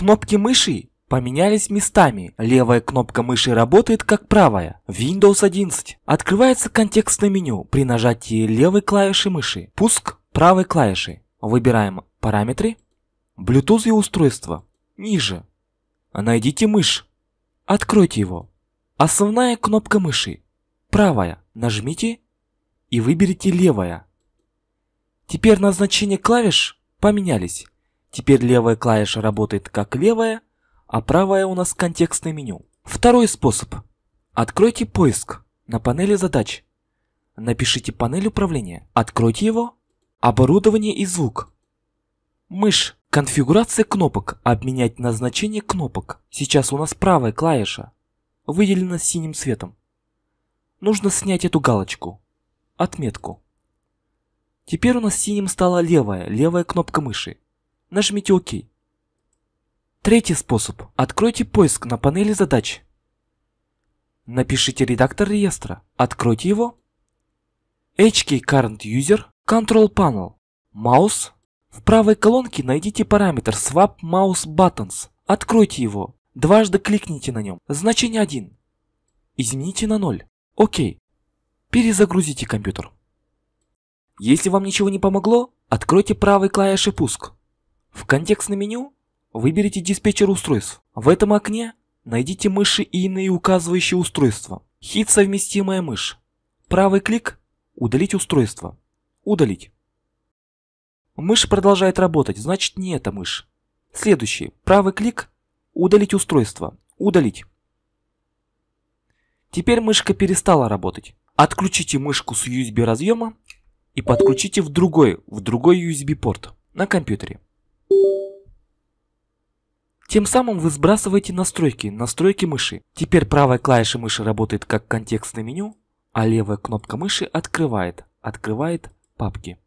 Кнопки мыши поменялись местами. Левая кнопка мыши работает как правая. Windows 11. Открывается контекстное меню при нажатии левой клавиши мыши. Пуск правой клавиши. Выбираем параметры. Bluetooth и устройство. Ниже. Найдите мышь. Откройте его. Основная кнопка мыши. Правая. Нажмите и выберите левая. Теперь назначение клавиш поменялись. Теперь левая клавиша работает как левая, а правая у нас контекстное меню. Второй способ. Откройте поиск на панели задач. Напишите панель управления. Откройте его. Оборудование и звук. Мышь. Конфигурация кнопок. Обменять назначение кнопок. Сейчас у нас правая клавиша. Выделена синим цветом. Нужно снять эту галочку. Отметку. Теперь у нас синим стала левая, левая кнопка мыши нажмите ОК. Третий способ. Откройте поиск на панели задач. Напишите редактор реестра. Откройте его. HK Current User Control Panel. Mouse. В правой колонке найдите параметр Swap Mouse Buttons. Откройте его. Дважды кликните на нем. Значение 1. Измените на 0. ОК. Перезагрузите компьютер. Если вам ничего не помогло, откройте правой клавишей пуск. В контекстном меню выберите диспетчер устройств. В этом окне найдите мыши и иные указывающие устройства. Хит совместимая мышь. Правый клик удалить устройство. Удалить. Мышь продолжает работать, значит не эта мышь. Следующий. Правый клик удалить устройство. Удалить. Теперь мышка перестала работать. Отключите мышку с USB разъема и подключите в другой, в другой USB порт на компьютере. Тем самым вы сбрасываете настройки, настройки мыши. Теперь правая клавиша мыши работает как контекстное меню, а левая кнопка мыши открывает, открывает папки.